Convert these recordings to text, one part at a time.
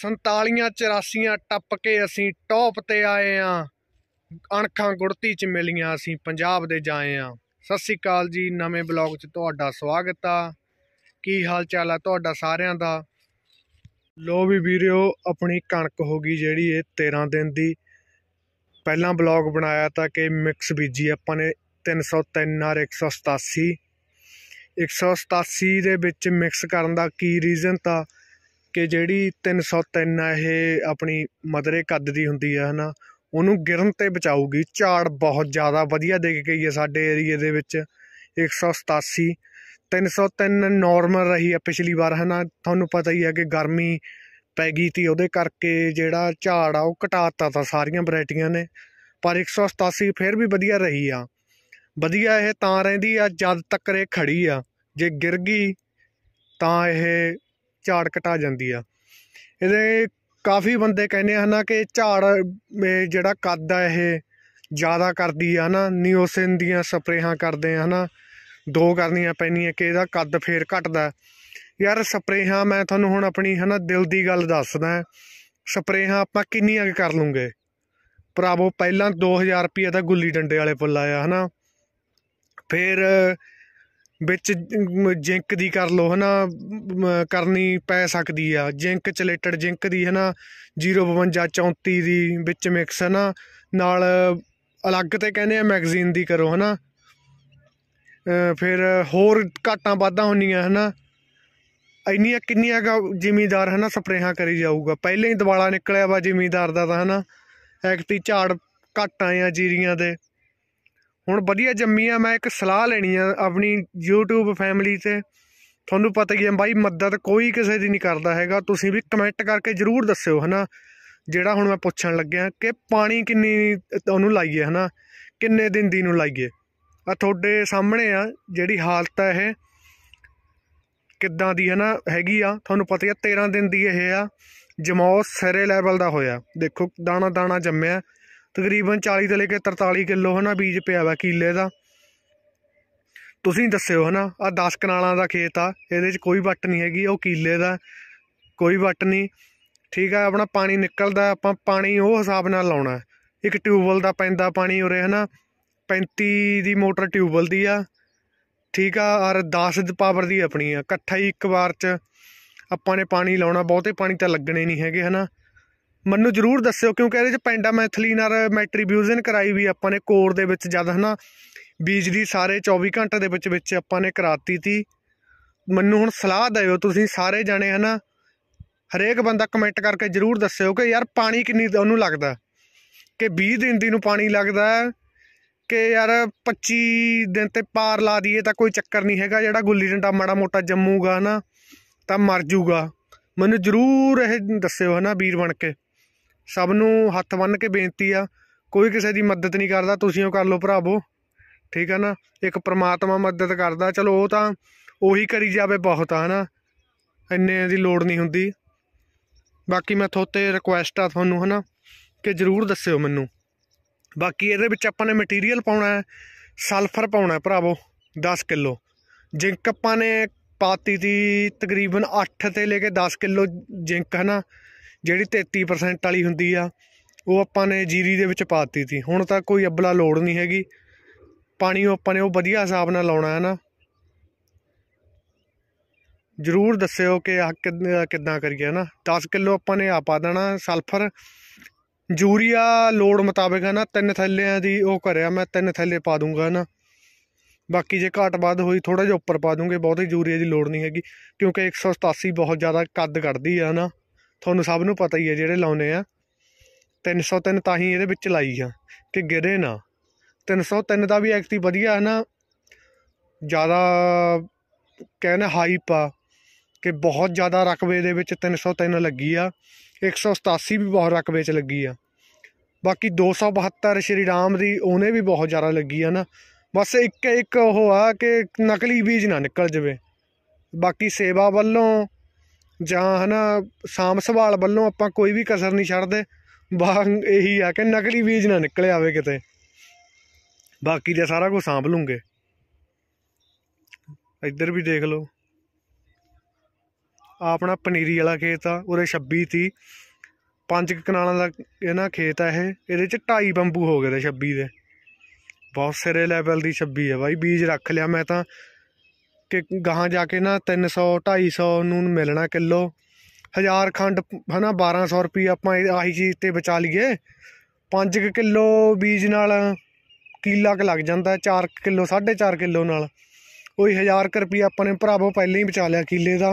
47 84 ਟੱਪ ਕੇ ਅਸੀਂ ਟੌਪ ਤੇ ਆਏ ਆ ਅਣਖਾਂ ਗੁੜਤੀ ਚ ਮਿਲੀਆਂ ਅਸੀਂ ਪੰਜਾਬ ਦੇ ਜਾਏ ਆ ਸਤਿ ਸ੍ਰੀ ਅਕਾਲ ਜੀ ਨਵੇਂ ਬਲੌਗ ਚ ਤੁਹਾਡਾ ਸਵਾਗਤ ਆ ਕੀ ਹਾਲ ਚਾਲ ਆ ਤੁਹਾਡਾ ਸਾਰਿਆਂ ਦਾ ਲੋ ਵੀ ਵੀਰਿਓ ਆਪਣੀ ਕਣਕ ਹੋ ਗਈ ਜਿਹੜੀ ਇਹ 13 ਦਿਨ ਦੀ ਪਹਿਲਾਂ ਬਲੌਗ ਬਣਾਇਆ ਤਾਂ ਕਿ ਮਿਕਸ ਬੀਜੀ ਆਪਾਂ ਨੇ 303 ਨਾਲ 187 187 ਦੇ ਵਿੱਚ ਮਿਕਸ ਕਰਨ ਦਾ ਕੀ ਰੀਜ਼ਨ ਤਾਂ ਕਿ ਜਿਹੜੀ 303 ਹੈ ਇਹ ਆਪਣੀ ਮਦਰੇ ਕੱਦ ਦੀ ਹੁੰਦੀ ਹੈ ਹਨਾ ਉਹਨੂੰ ਗਿਰਨ ਤੇ ਬਚਾਊਗੀ ਝਾੜ ਬਹੁਤ ਜ਼ਿਆਦਾ ਵਧੀਆ ਦੇ ਕੇ ਗਈ ਹੈ ਸਾਡੇ ਏਰੀਏ ਦੇ ਵਿੱਚ 187 303 ਨਾਰਮਲ ਰਹੀ ਆ ਪਿਛਲੀ ਵਾਰ ਹਨਾ ਤੁਹਾਨੂੰ ਪਤਾ ਹੀ ਆ ਕਿ ਗਰਮੀ ਪੈ ਗਈ ਤੀ ਉਹਦੇ ਕਰਕੇ ਜਿਹੜਾ ਝਾੜ ਆ ਉਹ ਘਟਾਤਾ ਤਾਂ ਸਾਰੀਆਂ ਵੈਰਾਈਟੀਆਂ ਨੇ ਪਰ 187 ਫਿਰ ਵੀ ਵਧੀਆ ਰਹੀ ਆ ਵਧੀਆ ਇਹ ਤਾਂ ਰਹਿੰਦੀ ਆ ਜਦ ਤੱਕ ਇਹ ਖੜੀ ਆ ਜੇ ਗਿਰ ਗਈ ਤਾਂ ਇਹ ਝਾੜ ਘਟਾ ਜਾਂਦੀ ਆ ਇਹਦੇ ਕਾਫੀ ਬੰਦੇ ਕਹਿੰਦੇ ਹਨ ਕਿ ਝਾੜ ਜਿਹੜਾ ਕੱਦ ਆ ਇਹ ਜ਼ਿਆਦਾ ਕਰਦੀ ਆ ਨਾ ਨਿਓਸਿਨ ਦੀਆਂ ਸਪਰੇਹਾਂ ਕਰਦੇ ਆ ਹਨਾ ਦੋ ਕਰਨੀਆਂ ਪੈਣੀਆਂ ਕਿ ਇਹਦਾ ਕੱਦ ਫੇਰ ਘਟਦਾ ਯਾਰ ਸਪਰੇਹਾਂ ਮੈਂ ਤੁਹਾਨੂੰ ਹੁਣ ਆਪਣੀ ਹਨਾ ਦਿਲ ਦੀ ਗੱਲ ਦੱਸਦਾ ਸਪਰੇਹਾਂ ਆਪਾਂ ਕਿੰਨੀਆਂ ਕਰ ਲੂੰਗੇ ਭਰਾਵੋ ਪਹਿਲਾਂ 2000 ਰੁਪਏ ਦਾ ਗੁੱਲੀ ਡੰਡੇ ਵਾਲੇ ਪੁੱਲ ਆਇਆ ਹਨਾ ਫੇਰ ਵਿੱਚ ਜਿੰਕ ਦੀ ਕਰ ਲੋ ਹਨਾ ਕਰਨੀ ਪੈ ਸਕਦੀ ਆ ਜਿੰਕ ਚਲੇਟਡ ਜਿੰਕ ਦੀ ਹਨਾ 052 34 ਦੀ ਵਿੱਚ ਮਿਕਸ ਹਨਾ ਨਾਲ ਅਲੱਗ ਤੇ ਕਹਿੰਦੇ ਆ ਮੈਗਜ਼ੀਨ ਦੀ ਕਰੋ ਹਨਾ ਫਿਰ ਹੋਰ ਘਾਟਾਂ ਵਾਧਾਂ ਹੁੰਦੀਆਂ ਹਨਾ ਇੰਨੀਆਂ ਕਿੰਨੀਆਂ ਜ਼ਿਮੀਦਾਰ ਹਨਾ ਸਪਰੇਹਾਂ ਕਰੀ ਜਾਊਗਾ ਪਹਿਲੇ ਹੀ ਦਿਵਾਲਾ ਨਿਕਲਿਆ ਵਾ ਜ਼ਿਮੀਦਾਰ ਦਾ ਤਾਂ ਹਨਾ ਐਕਟੀ ਝਾੜ ਘਾਟਾਂ ਆ ਜੀਰੀਆਂ ਦੇ ਹੁਣ ਵਧੀਆ ਜੰਮੀ ਆ ਮੈਂ ਇੱਕ ਸਲਾਹ ਲੈਣੀ ਆ ਆਪਣੀ YouTube ਫੈਮਿਲੀ ਤੇ ਤੁਹਾਨੂੰ ਪਤਾ ਹੀ ਹੈ ਬਾਈ ਮਦਦ ਕੋਈ ਕਿਸੇ ਦੀ ਨਹੀਂ ਕਰਦਾ ਹੈਗਾ ਤੁਸੀਂ ਵੀ ਕਮੈਂਟ ਕਰਕੇ ਜਰੂਰ ਦੱਸਿਓ ਹਨਾ ਜਿਹੜਾ ਹੁਣ ਮੈਂ ਪੁੱਛਣ ਲੱਗਿਆ ਕਿ ਪਾਣੀ ਕਿੰਨੀ ਉਹਨੂੰ ਲਾਈਏ ਹਨਾ ਕਿੰਨੇ ਦਿਨ ਦੀ ਨੂੰ ਲਾਈਏ ਆ ਤੁਹਾਡੇ ਸਾਹਮਣੇ ਆ ਜਿਹੜੀ ਹਾਲਤ ਹੈ ਇਹ ਕਿੱਦਾਂ ਦੀ ਹੈ ਨਾ ਹੈਗੀ ਆ ਤੁਹਾਨੂੰ ਪਤਾ ਹੀ ਆ 13 ਦਿਨ ਦੀ ਇਹ ਆ ਜਮੌਸ ਸਰੇ ਲੈਵਲ ਦਾ ਹੋਇਆ ਦੇਖੋ ਦਾਣਾ ਦਾਣਾ ਜੰਮਿਆ ਤਕਰੀਬਨ 40 ਤੋਂ ਲੈ ਕੇ 43 ਕਿਲੋ ਹਨਾ ਬੀਜ ਪਿਆ ਵਾ ਕੀਲੇ ਦਾ ਤੁਸੀਂ ਦੱਸਿਓ ਹਨਾ ਆ 10 ਕਨਾਲਾਂ ਦਾ ਖੇਤ ਆ ਇਹਦੇ 'ਚ ਕੋਈ ਵੱਟ ਨਹੀਂ ਹੈਗੀ ਉਹ ਕੀਲੇ ਦਾ ਕੋਈ ਵੱਟ ਨਹੀਂ ਠੀਕ ਆ ਆਪਣਾ ਪਾਣੀ ਨਿਕਲਦਾ ਆਪਾਂ ਪਾਣੀ ਉਹ ਹਿਸਾਬ ਨਾਲ ਲਾਉਣਾ ਇੱਕ ਟਿਊਬਵੈਲ ਦਾ ਪੈਂਦਾ ਪਾਣੀ ਉਰੇ ਹਨਾ 35 ਦੀ ਮੋਟਰ ਟਿਊਬਵੈਲ ਦੀ ਆ ਠੀਕ ਆ ਔਰ 10 ਦੀ ਪਾਵਰ ਦੀ ਆਪਣੀ ਆ ਇਕੱਠਾ ਹੀ ਇੱਕ ਵਾਰ 'ਚ ਆਪਾਂ ਨੇ ਪਾਣੀ ਲਾਉਣਾ ਬਹੁਤੇ ਪਾਣੀ ਤਾਂ ਲੱਗਣੇ ਨਹੀਂ ਹੈਗੇ ਹਨਾ ਮੈਨੂੰ ਜਰੂਰ ਦੱਸਿਓ ਕਿਉਂਕਿ ਇਹਦੇ ਚ ਪੈਂਡਾਮੈਥਲੀਨ ਔਰ ਮੈਟ੍ਰੀਬਿਊਜ਼ਨ ਕਰਾਈ ਵੀ ਆਪਾਂ ਨੇ ਕੋਰ ਦੇ ਵਿੱਚ ਜਦ ਹਨਾ ਬੀਜ ਦੀ ਸਾਰੇ 24 ਘੰਟੇ ਦੇ ਵਿੱਚ ਵਿੱਚ ਆਪਾਂ ਨੇ ਕਰਾਤੀ ਤੀ ਮੈਨੂੰ ਹੁਣ ਸਲਾਹ ਦਿਓ ਤੁਸੀਂ ਸਾਰੇ ਜਾਣੇ ਹਨਾ ਹਰੇਕ ਬੰਦਾ ਕਮੈਂਟ ਕਰਕੇ ਜਰੂਰ ਦੱਸਿਓ ਕਿ ਯਾਰ ਪਾਣੀ ਕਿੰਨੀ ਉਹਨੂੰ ਲੱਗਦਾ ਕਿ 20 ਦਿਨ ਦੀ ਨੂੰ ਪਾਣੀ ਲੱਗਦਾ ਕਿ ਯਾਰ 25 ਦਿਨ ਤੇ ਪਾਰ ਲਾ ਦਈਏ ਤਾਂ ਕੋਈ ਚੱਕਰ ਨਹੀਂ ਹੈਗਾ ਜਿਹੜਾ ਗੁੱਲੀ ਡੰਡਾ ਮਾੜਾ ਮੋਟਾ ਜੰਮੂਗਾ ਹਨਾ ਤਾਂ ਮਰ ਜੂਗਾ ਮੈਨੂੰ ਜਰੂਰ ਇਹ ਦੱਸਿਓ ਹਨਾ ਵੀਰ ਬਣ ਕੇ ਸਭ ਨੂੰ ਹੱਥ ਬੰਨ ਕੇ ਬੇਨਤੀ ਆ ਕੋਈ ਕਿਸੇ ਦੀ ਮਦਦ ਨਹੀਂ ਕਰਦਾ ਤੁਸੀਂ ਉਹ ਕਰ ਲਓ ਭਰਾਵੋ ਠੀਕ ਹੈ ਨਾ ਇੱਕ ਪ੍ਰਮਾਤਮਾ ਮਦਦ ਕਰਦਾ ਚਲੋ ਉਹ ਤਾਂ ਉਹੀ ਕਰੀ ਜਾਵੇ ਬਹੁਤ ਆ ਨਾ ਇੰਨੇ ਦੀ ਲੋੜ ਨਹੀਂ ਹੁੰਦੀ ਬਾਕੀ ਮੈਂ ਥੋਤੇ ਰਿਕੁਐਸਟ ਆ ਤੁਹਾਨੂੰ ਹਨਾ ਕਿ ਜਰੂਰ ਦੱਸਿਓ ਮੈਨੂੰ ਬਾਕੀ ਇਹਦੇ ਵਿੱਚ ਆਪਾਂ ਨੇ ਮਟੀਰੀਅਲ ਪਾਉਣਾ ਹੈ ਸਲਫਰ ਪਾਉਣਾ ਹੈ ਭਰਾਵੋ 10 ਕਿਲੋ ਜਿੰਕ ਆਪਾਂ ਨੇ ਪਾਤੀ ਦੀ ਤਕਰੀਬਨ 8 ਤੇ ਲੈ ਕੇ 10 ਕਿਲੋ ਜਿੰਕ ਹਨਾ ਜਿਹੜੀ 33% ਵਾਲੀ ਹੁੰਦੀ ਆ ਉਹ ਆਪਾਂ ਨੇ ਜੀਰੀ ਦੇ ਵਿੱਚ ਪਾ ਦਿੱਤੀ ਸੀ ਹੁਣ ਤਾਂ ਕੋਈ ਅਬਲਾ ਲੋੜ ਨਹੀਂ ਹੈਗੀ ਪਾਣੀ ਉਹ ਆਪਾਂ ਨੇ ਉਹ ਵਧੀਆ ਹਿਸਾਬ ਨਾਲ ਲਾਉਣਾ ਹੈ ਨਾ ਜ਼ਰੂਰ ਦੱਸਿਓ ਕਿ ਆ ਕਿੱਦਾਂ ਕਰੀਏ ਨਾ 10 ਕਿਲੋ ਆਪਾਂ ਨੇ ਆ ਪਾ ਦੇਣਾ ਸਲਫਰ ਯੂਰੀਆ ਲੋਡ ਮੁਤਾਬਕ ਹੈ ਨਾ ਤਿੰਨ ਥੈਲਿਆਂ ਦੀ ਉਹ ਕਰਿਆ ਮੈਂ ਤਿੰਨ ਥੈਲੇ ਪਾ ਦੂੰਗਾ ਨਾ ਬਾਕੀ ਜੇ ਘਾਟ ਵੱਧ ਹੋਈ ਥੋੜਾ ਜਿਹਾ ਉੱਪਰ ਪਾ ਦੂੰਗੇ ਬਹੁਤੀ ਯੂਰੀਆ ਦੀ ਲੋੜ ਨਹੀਂ ਹੈਗੀ ਕਿਉਂਕਿ 187 ਬਹੁਤ ਜ਼ਿਆਦਾ ਕੱਦ ਕੱਢਦੀ ਆ ਨਾ ਤੁਹਾਨੂੰ ਸਭ ਨੂੰ ਪਤਾ ਹੀ ਹੈ ਜਿਹੜੇ ਲਾਉਨੇ ਆ 303 ਤਾਂ ਹੀ ਇਹਦੇ ਵਿੱਚ ਲਾਈ ਆ ਕਿ ਗਿਰੇ ਨਾ 303 ਦਾ ਵੀ ਐਕਟੀ ਵਧੀਆ ਹੈ ਨਾ ਜ਼ਿਆਦਾ ਕਹਿੰਦੇ ਹਾਈਪ ਆ ਕਿ ਬਹੁਤ ਜ਼ਿਆਦਾ ਰਕਬੇ ਦੇ ਵਿੱਚ 303 ਲੱਗੀ ਆ 187 ਵੀ ਬਹੁਤ ਰਕਬੇ 'ਚ ਲੱਗੀ ਆ ਬਾਕੀ 272 ਸ਼੍ਰੀ ਰਾਮ ਦੀ ਉਹਨੇ ਵੀ ਬਹੁਤ ਜ਼ਿਆਦਾ ਲੱਗੀ ਆ ਨਾ ਬਸ ਇੱਕ ਇੱਕ ਉਹ ਆ ਕਿ ਨਕਲੀ ਬੀਜ ਨਾ ਨਿਕਲ ਜਵੇ ਬਾਕੀ ਸੇਵਾ ਵੱਲੋਂ ਜਾਂ ਹਨਾ ਸਾਮ ਸੰਭਾਲ ਵੱਲੋਂ ਆਪਾਂ ਕੋਈ ਵੀ ਕਸਰ ਨਹੀਂ ਛੱਡਦੇ ਬਾ ਇਹੀ ਆ ਕਿ ਨਕਲੀ ਬੀਜ ਨਾ ਨਿਕਲ ਆਵੇ ਕਿਤੇ ਬਾਕੀ ਦਾ ਸਾਰਾ ਕੁਝ ਸਾਂਭ ਲੂੰਗੇ ਇੱਧਰ ਵੀ ਦੇਖ ਲਓ ਆ ਆਪਣਾ ਪਨੀਰੀ ਵਾਲਾ ਖੇਤ ਆ ਉਰੇ 26 ਤੀ ਪੰਜ ਕਨਾਲਾਂ ਦਾ ਇਹਨਾਂ ਖੇਤ ਆ ਇਹ ਇਹਦੇ ਚ 2.5 ਬੰਬੂ ਹੋ ਗਏ ਦੇ 26 ਦੇ ਬਹੁਤ ਸਾਰੇ ਲੈਵਲ ਦੀ 26 ਹੈ ਬਾਈ ਬੀਜ ਰੱਖ ਲਿਆ ਮੈਂ ਤਾਂ ਕਿ ਗਾਹਾਂ ਜਾ ਕੇ ਨਾ 300 250 ਨੂੰ ਮਿਲਣਾ ਕਿਲੋ ਹਜ਼ਾਰ ਖੰਡ ਹਨਾ 1200 ਰੁਪਏ ਆਪਾਂ ਆਹੀ ਚੀਜ਼ ਤੇ ਬਚਾ ਲਈਏ 5 ਕਿਲੋ ਬੀਜ ਨਾਲ ਕਿਲਾ ਕ ਲੱਗ ਜਾਂਦਾ 4 ਕਿਲੋ 4.5 ਕਿਲੋ ਨਾਲ ਉਹੀ 1000 ਰੁਪਏ ਆਪਾਂ ਨੇ ਭਰਾਵੋ ਪਹਿਲਾਂ ਹੀ ਬਚਾ ਲਿਆ ਕਿਲੇ ਦਾ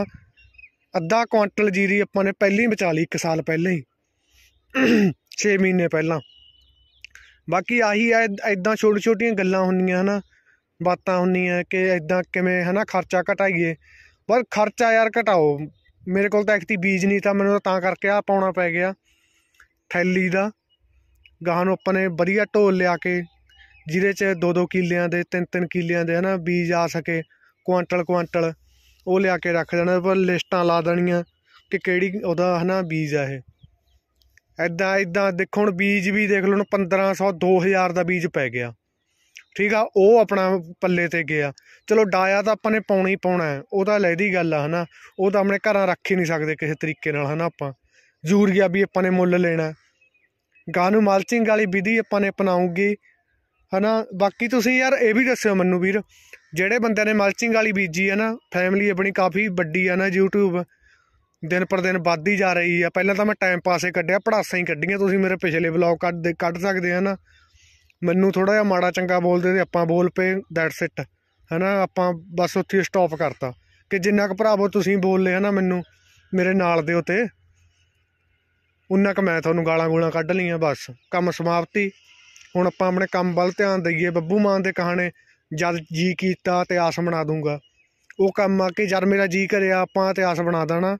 ਅੱਧਾ ਕੁਇੰਟਲ ਜੀਰੀ ਆਪਾਂ ਨੇ ਪਹਿਲਾਂ ਹੀ ਬਚਾ ਲਈ 1 ਸਾਲ ਪਹਿਲਾਂ ਹੀ 6 ਮਹੀਨੇ ਪਹਿਲਾਂ ਬਾਕੀ ਆਹੀ ਐ ਇਦਾਂ ਛੋਟੀਆਂ ਛੋਟੀਆਂ ਗੱਲਾਂ ਹੁੰਦੀਆਂ ਹਨਾ ਬਾਤਾਂ ਹੁੰਦੀਆਂ ਕਿ ਐਦਾਂ ਕਿਵੇਂ ਹਨਾ ਖਰਚਾ ਘਟਾਈਏ ਪਰ ਖਰਚਾ ਯਾਰ ਘਟਾਓ ਮੇਰੇ ਕੋਲ ਤਾਂ ਐਕਤੀ ਬੀਜ ਨਹੀਂ ਤਾਂ ਮੈਨੂੰ ਤਾਂ ਕਰਕੇ ਆ ਪਾਉਣਾ ਪੈ ਗਿਆ ਥੈਲੀ ਦਾ ਗਾਹ ਨੂੰ ਆਪਾਂ ਨੇ ਵਧੀਆ ਢੋਲ ਲਿਆ ਕੇ ਜਿਹਦੇ 'ਚ 2-2 ਕਿੱਲਿਆਂ ਦੇ 3-3 ਕਿੱਲਿਆਂ ਦੇ ਹਨਾ ਬੀਜ ਆ ਸਕੇ ਕੁਆਂਟਲ ਕੁਆਂਟਲ ਉਹ ਲਿਆ ਕੇ ਰੱਖ ਦੇਣਾ ਪਰ ਲਿਸਟਾਂ ਲਾ ਦੇਣੀਆਂ ਕਿ ਕਿਹੜੀ ਉਹਦਾ ਹਨਾ ਬੀਜ ਆ ਇਹ ਐਦਾਂ ਐਦਾਂ ਦੇਖੋ ਹੁਣ ਬੀਜ ਵੀ ਦੇਖ ਲਓ 1500 2000 ਦਾ ਬੀਜ ਪੈ ਗਿਆ ਠੀਕ ਆ ਉਹ ਆਪਣਾ ਪੱਲੇ ਤੇ ਗਿਆ ਚਲੋ ਡਾਇਆ ਤਾਂ ਆਪਾਂ ਨੇ ਪਾਉਣਾ ਹੀ ਪਾਉਣਾ ਹੈ ਉਹ ਤਾਂ ਲੈਦੀ ਗੱਲ ਆ ਹਨਾ ਉਹ ਤਾਂ ਆਪਣੇ ਘਰਾਂ ਰੱਖ ਹੀ ਨਹੀਂ ਸਕਦੇ ਕਿਸੇ ਤਰੀਕੇ ਨਾਲ ਹਨਾ ਆਪਾਂ ਯੂਰੀਆ ਵੀ ਆਪਾਂ ਨੇ ਮੁੱਲ ਲੈਣਾ ਗਾਂ ਨੂੰ ਮਲਚਿੰਗ ਵਾਲੀ ਵਿਧੀ ਆਪਾਂ ਨੇ ਅਪਣਾਉਂਗੇ ਹਨਾ ਬਾਕੀ ਤੁਸੀਂ ਯਾਰ ਇਹ ਵੀ ਦੱਸਿਓ ਮੈਨੂੰ ਵੀਰ ਜਿਹੜੇ ਬੰਦੇ ਨੇ ਮਲਚਿੰਗ ਵਾਲੀ ਬੀਜੀ ਹੈ ਨਾ ਫੈਮਿਲੀ ਆਪਣੀ ਕਾਫੀ ਵੱਡੀ ਆ ਨਾ YouTube ਦਿਨ ਪਰ ਦਿਨ ਵੱਧਦੀ ਜਾ ਰਹੀ ਆ ਪਹਿਲਾਂ ਤਾਂ ਮੈਂ ਟਾਈਮ ਪਾਸੇ ਕੱਢਿਆ ਪੜਾਸਾਂ ਹੀ ਕੱਢੀਆਂ ਤੁਸੀਂ ਮੇਰੇ ਪਿਛਲੇ ਵਲੌਗ ਕੱਢ ਕੱਢ ਸਕਦੇ ਆ ਨਾ ਮੈਨੂੰ ਥੋੜਾ ਜਿਹਾ ਮਾੜਾ ਚੰਗਾ ਬੋਲਦੇ ਤੇ ਆਪਾਂ ਬੋਲ ਪਏ ਦੈਟਸ ਇਟ ਹੈਨਾ ਆਪਾਂ ਬਸ ਉੱਥੇ ਸਟਾਪ ਕਰਤਾ ਕਿ ਜਿੰਨਾ ਕੁ ਭਰਾਵੋ ਤੁਸੀਂ ਬੋਲ ਲਿਆ ਨਾ ਮੈਨੂੰ ਮੇਰੇ ਨਾਲ ਦੇ ਉਤੇ ਉਨਾ ਕ ਮੈਂ ਤੁਹਾਨੂੰ ਗਾਲਾਂ ਗੋਲਾਂ ਕੱਢ ਲਈਆਂ ਬਸ ਕੰਮ ਸਮਾਪਤੀ ਹੁਣ ਆਪਾਂ ਆਪਣੇ ਕੰਮ ਵੱਲ ਧਿਆਨ ਦਈਏ ਬੱਬੂ ਮਾਨ ਦੇ ਕਹਾਣੇ ਜਦ ਜੀ ਕੀਤਾ ਤੇ ਆਸ ਬਣਾ ਦੂੰਗਾ ਉਹ ਕੰਮ ਆ ਕੇ ਜਦ ਮੇਰਾ ਜੀ ਕਰਿਆ ਆਪਾਂ ਤੇ ਆਸ ਬਣਾ ਦੇਣਾ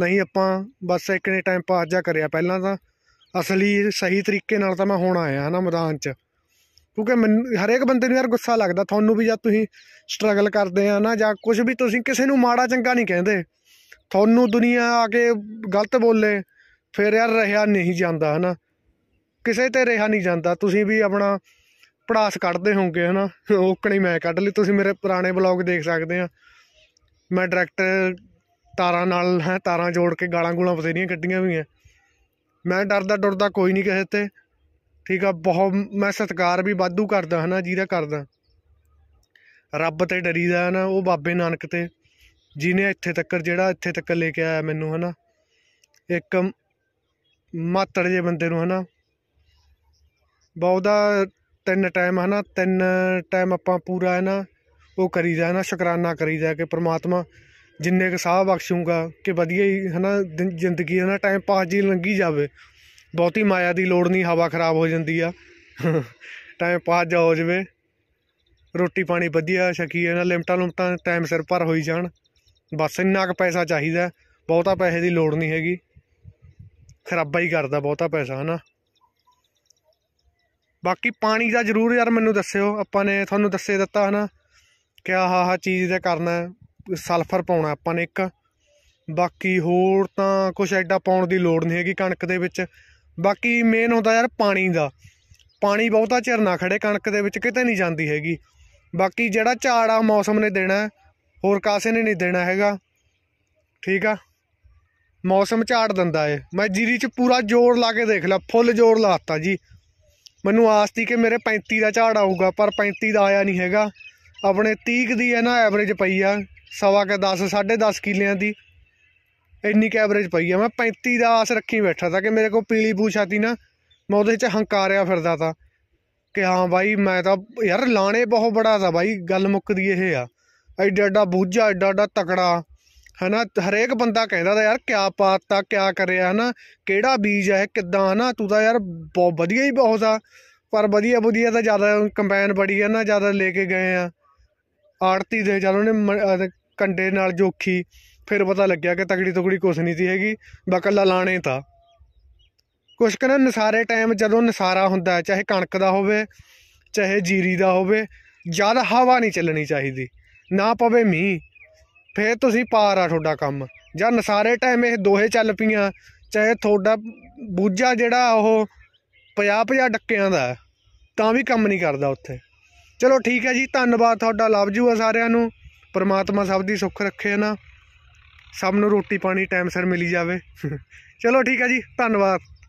ਨਹੀਂ ਆਪਾਂ ਬਸ ਇੱਕ ਨੇ ਟਾਈਮ ਪਾਸ ਜਾ ਕਰਿਆ ਪਹਿਲਾਂ ਤਾਂ ਅਸਲੀ ਸਹੀ ਤਰੀਕੇ ਨਾਲ ਤਾਂ ਮੈਂ ਹੁਣ ਆਇਆ ਨਾ ਮੈਦਾਨ 'ਚ ਕਿਉਂਕਿ ਮੈਨੂੰ ਹਰੇਕ ਬੰਦੇ ਨੂੰ ਯਾਰ ਗੁੱਸਾ ਲੱਗਦਾ ਤੁਹਾਨੂੰ ਵੀ ਜਦ ਤੁਸੀਂ ਸਟਰਗਲ ਕਰਦੇ ਆ ਨਾ ਜਾਂ ਕੁਝ ਵੀ ਤੁਸੀਂ ਕਿਸੇ ਨੂੰ ਮਾੜਾ ਚੰਗਾ ਨਹੀਂ ਕਹਿੰਦੇ ਤੁਹਾਨੂੰ ਦੁਨੀਆ ਆ ਕੇ ਗਲਤ ਬੋਲੇ ਫਿਰ ਯਾਰ ਰਹਿਆ ਨਹੀਂ ਜਾਂਦਾ ਹਨਾ ਕਿਸੇ ਤੇ ਰਹਿਆ ਨਹੀਂ ਜਾਂਦਾ ਤੁਸੀਂ ਵੀ ਆਪਣਾ ਪੜਾਸ ਕੱਢਦੇ ਹੋਗੇ ਹਨਾ ਓਕਣੀ ਮੈਂ ਕੱਢ ਲਈ ਤੁਸੀਂ ਮੇਰੇ ਪੁਰਾਣੇ ਬਲੌਗ ਦੇਖ ਸਕਦੇ ਆ ਮੈਂ ਡਾਇਰੈਕਟ ਤਾਰਾਂ ਨਾਲ ਹੈ ਤਾਰਾਂ ਜੋੜ ਕੇ ਗਾਲਾਂ ਗੂਲਾਂ ਬਥੇਰੀਆਂ ਕੱਢੀਆਂ ਵੀ ਆ ਮੈਂ ਡਰਦਾ ਡਰਦਾ ਕੋਈ ਨਹੀਂ ਕਿਸੇ ਤੇ ਠੀਕ ਆ ਬਹੁਤ ਮੈਂ ਸਤਕਾਰ ਵੀ ਵਾਧੂ ਕਰਦਾ ਹਨਾ ਜਿਹਦਾ ਕਰਦਾ ਰੱਬ ਤੇ ਡਰੀਦਾ ਹਨਾ ਉਹ ਬਾਬੇ ਨਾਨਕ ਤੇ ਜਿਨੇ ਇੱਥੇ ਤੱਕ ਜਿਹੜਾ ਇੱਥੇ ਤੱਕ ਲੈ ਕੇ ਆਇਆ ਮੈਨੂੰ ਹਨਾ ਇੱਕ ਮਾਤੜ ਜੇ ਬੰਦੇ ਨੂੰ ਹਨਾ ਬਹੁਤਾ ਤਿੰਨ ਟਾਈਮ ਹਨਾ ਤਿੰਨ ਟਾਈਮ ਆਪਾਂ ਪੂਰਾ ਹਨਾ ਉਹ ਕਰੀਦਾ ਹਨਾ ਸ਼ੁਕਰਾਨਾ ਕਰੀਦਾ ਕਿ ਪ੍ਰਮਾਤਮਾ ਜਿੰਨੇ ਕੁ ਸਾਹ ਬਖਸ਼ੂਗਾ ਕਿ ਵਧੀਆ ਹੀ ਹਨਾ ਜ਼ਿੰਦਗੀ ਹਨਾ ਟਾਈਮ ਪਾਸ ਜੀ ਲੰਗੀ ਜਾਵੇ ਬਹੁਤੀ ਮਾਇਆ ਦੀ ਲੋੜ ਨਹੀਂ ਹਵਾ ਖਰਾਬ ਹੋ ਜਾਂਦੀ ਆ ਟਾਈਮ ਪਾਸ ਜਾ ਹੋ ਜਵੇ ਰੋਟੀ ਪਾਣੀ ਵਧੀਆ ਛਕੀ ਇਹਨਾਂ ਲਿਮਟਾਂ ਲੁਮਟਾਂ ਟਾਈਮ ਸਿਰ ਭਰ ਹੋਈ ਜਾਣ ਬਸ ਇੰਨਾ ਕੁ ਪੈਸਾ ਚਾਹੀਦਾ ਬਹੁਤਾ ਪੈਸੇ ਦੀ ਲੋੜ ਨਹੀਂ ਹੈਗੀ ਖਰਾਬਾ ਹੀ ਕਰਦਾ ਬਹੁਤਾ ਪੈਸਾ ਹਨਾ ਬਾਕੀ ਪਾਣੀ ਦਾ ਜ਼ਰੂਰ ਯਾਰ ਮੈਨੂੰ ਦੱਸਿਓ ਆਪਾਂ ਨੇ ਤੁਹਾਨੂੰ ਦੱਸੇ ਦਿੱਤਾ ਹਨਾ ਕਿ ਆਹ ਆਹ ਚੀਜ਼ ਦਾ ਕਰਨਾ ਹੈ। ਸਲਫਰ ਪਾਉਣਾ ਆਪਾਂ ਨੇ ਇੱਕ ਬਾਕੀ ਹੋਰ ਤਾਂ ਕੁਝ ਐਡਾ ਪਾਉਣ ਦੀ ਲੋੜ ਨਹੀਂ ਹੈਗੀ ਕਣਕ ਦੇ ਵਿੱਚ ਬਾਕੀ ਮੇਨ ਹੁੰਦਾ ਯਾਰ ਪਾਣੀ ਦਾ ਪਾਣੀ ਬਹੁਤਾ ਚਿਰ ਨਾ ਖੜੇ ਕਣਕ ਦੇ ਵਿੱਚ ਕਿਤੇ ਨਹੀਂ ਜਾਂਦੀ ਹੈਗੀ ਬਾਕੀ ਜਿਹੜਾ ਝਾੜਾ ਮੌਸਮ ਨੇ ਦੇਣਾ ਹੋਰ ਕਾਸੇ ਨੇ ਨਹੀਂ ਦੇਣਾ ਹੈਗਾ ਠੀਕ ਆ ਮੌਸਮ ਝਾੜ ਦਿੰਦਾ ਏ ਮੈਂ ਜੀਰੀ 'ਚ ਪੂਰਾ ਜ਼ੋਰ ਲਾ ਕੇ ਦੇਖ ਲਿਆ ਫੁੱਲ ਜ਼ੋਰ ਲਾਤਾ ਜੀ ਮੈਨੂੰ ਆਸ ਸੀ ਕਿ ਮੇਰੇ 35 ਦਾ ਝਾੜ ਆਊਗਾ ਪਰ 35 ਦਾ ਆਇਆ ਨਹੀਂ ਹੈਗਾ ਆਪਣੇ 30 ਦੀ ਹੈ ਨਾ ਐਵਰੇਜ ਪਈ ਆ ਸਵਾ ਕੇ 10 10.5 ਕਿਲਿਆਂ ਦੀ ਇੰਨੀ ਕੈਵਰੇਜ ਪਈ ਆ ਮੈਂ 35 ਦਾ ਆਸ ਰੱਖੀ ਬੈਠਾ ਤਾਂ ਕਿ ਮੇਰੇ ਕੋਲ ਪੀਲੀ ਪੂਛਾਤੀ ਨਾ ਮੈਂ ਉਹਦੇ 'ਚ ਹੰਕਾਰਿਆ ਫਿਰਦਾ ਤਾਂ ਕਿ ਹਾਂ ਬਾਈ ਮੈਂ ਤਾਂ ਯਾਰ ਲਾਣੇ ਬਹੁਤ ਬੜਾ ਦਾ ਬਾਈ ਗੱਲ ਮੁੱਕਦੀ ਇਹ ਆ ਐਡਾ ਐਡਾ ਬੂਝਾ ਐਡਾ ਐਡਾ ਤਕੜਾ ਹਨਾ ਹਰੇਕ ਬੰਦਾ ਕਹਿੰਦਾ ਤਾਂ ਯਾਰ ਕਿਆ ਪਾਤਾ ਕਿਆ ਕਰਿਆ ਹਨਾ ਕਿਹੜਾ ਬੀਜ ਹੈ ਕਿੱਦਾਂ ਹਨਾ ਤੂੰ ਤਾਂ ਯਾਰ ਬਹੁਤ ਵਧੀਆ ਹੀ ਬਹੁਤ ਆ ਪਰ ਵਧੀਆ ਵਧੀਆ ਤਾਂ ਜ਼ਿਆਦਾ ਕੰਬਾਈਨ ਬੜੀ ਹੈ ਨਾ ਜ਼ਿਆਦਾ ਲੈ ਕੇ ਗਏ ਆ ਆੜਤੀ ਦੇ ਚਲ ਉਹਨੇ ਕੰਡੇ ਨਾਲ ਜੋਖੀ ਫਿਰ ਪਤਾ ਲੱਗਿਆ ਕਿ ਤਗੜੀ ਤਗੜੀ ਕੁਛ ਨਹੀਂ ਸੀ ਹੈਗੀ ਬਕੱਲਾ ਲਾਣੇ ਤਾਂ ਕੁਛ ਕਨ ਨਸਾਰੇ ਟਾਈਮ ਜਦੋਂ ਨਸਾਰਾ ਹੁੰਦਾ ਚਾਹੇ ਕਣਕ ਦਾ ਹੋਵੇ ਚਾਹੇ ਜੀਰੀ ਦਾ ਹੋਵੇ ਜ਼ਿਆਦਾ ਹਵਾ ਨਹੀਂ ਚੱਲਣੀ ਚਾਹੀਦੀ ਨਾ ਪਵੇ ਮੀਂਹ ਫੇਰ ਤੁਸੀਂ ਪਾਰ ਆ ਤੁਹਾਡਾ ਕੰਮ ਜਾਂ ਨਸਾਰੇ ਟਾਈਮ ਇਹ ਦੋਹੇ ਚੱਲ ਪੀਆਂ ਚਾਹੇ ਤੁਹਾਡਾ ਬੂਝਾ ਜਿਹੜਾ ਉਹ 50 50 ਡੱਕਿਆਂ ਦਾ ਤਾਂ ਵੀ ਕੰਮ ਨਹੀਂ ਕਰਦਾ ਉੱਥੇ ਚਲੋ ਠੀਕ ਹੈ ਜੀ ਧੰਨਵਾਦ ਤੁਹਾਡਾ ਲਵ ਆ ਸਾਰਿਆਂ ਨੂੰ ਪਰਮਾਤਮਾ ਸਭ ਦੀ ਸੁੱਖ ਰੱਖੇ ਨਾ ਸਭ ਨੂੰ ਰੋਟੀ ਪਾਣੀ ਟਾਈਮ ਸਿਰ ਮਿਲੀ ਜਾਵੇ ਚਲੋ ਠੀਕ ਹੈ ਜੀ ਧੰਨਵਾਦ